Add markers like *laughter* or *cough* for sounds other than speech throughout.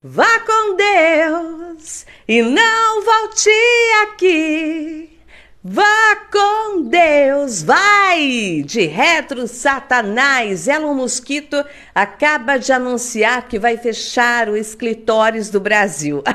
Vá com Deus e não volte aqui. Vá com Deus, vai! De retro, Satanás! Elon Mosquito acaba de anunciar que vai fechar o escritórios do Brasil. *laughs*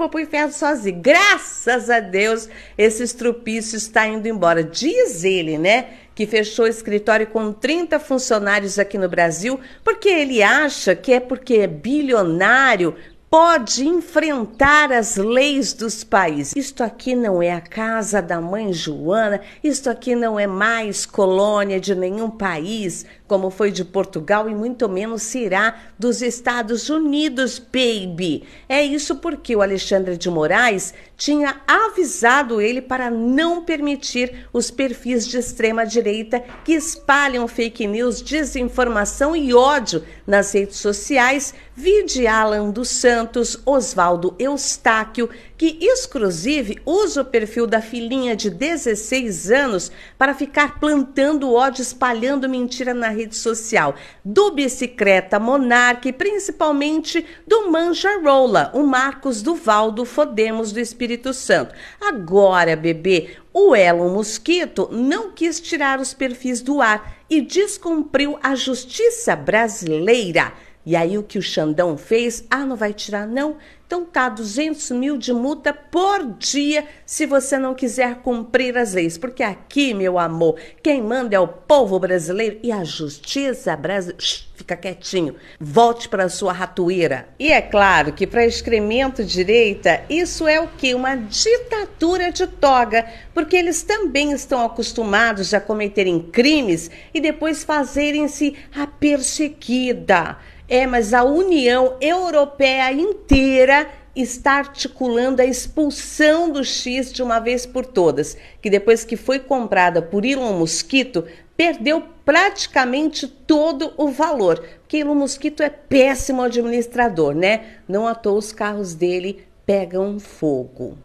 vou pro inferno sozinho. Graças a Deus, esse estrupício está indo embora. Diz ele, né? Que fechou o escritório com 30 funcionários aqui no Brasil, porque ele acha que é porque é bilionário, pode enfrentar as leis dos países. Isto aqui não é a casa da mãe Joana, isto aqui não é mais colônia de nenhum país como foi de Portugal e muito menos será dos Estados Unidos, baby. É isso porque o Alexandre de Moraes tinha avisado ele para não permitir os perfis de extrema direita que espalham fake news, desinformação e ódio nas redes sociais, vide Alan dos Santos, Oswaldo Eustáquio, que exclusive usa o perfil da filhinha de 16 anos para ficar plantando ódio, espalhando mentira na rede rede social do Bicicleta Monarque, principalmente do Manjarola, o Marcos Duvaldo Fodemos do Espírito Santo. Agora, bebê, o Elon Mosquito não quis tirar os perfis do ar e descumpriu a justiça brasileira. E aí o que o Xandão fez? Ah, não vai tirar não? Então tá, 200 mil de multa por dia se você não quiser cumprir as leis. Porque aqui, meu amor, quem manda é o povo brasileiro e a justiça brasileira. Fica quietinho, volte para sua ratoeira. E é claro que para excremento direita, isso é o que? Uma ditadura de toga, porque eles também estão acostumados a cometerem crimes e depois fazerem-se a perseguida. É, mas a União Europeia inteira está articulando a expulsão do X de uma vez por todas, que depois que foi comprada por Elon Mosquito, perdeu praticamente todo o valor, porque Elon Mosquito é péssimo administrador, né? Não à toa os carros dele pegam fogo.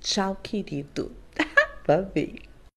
Tchau, querido. *laughs* Amei.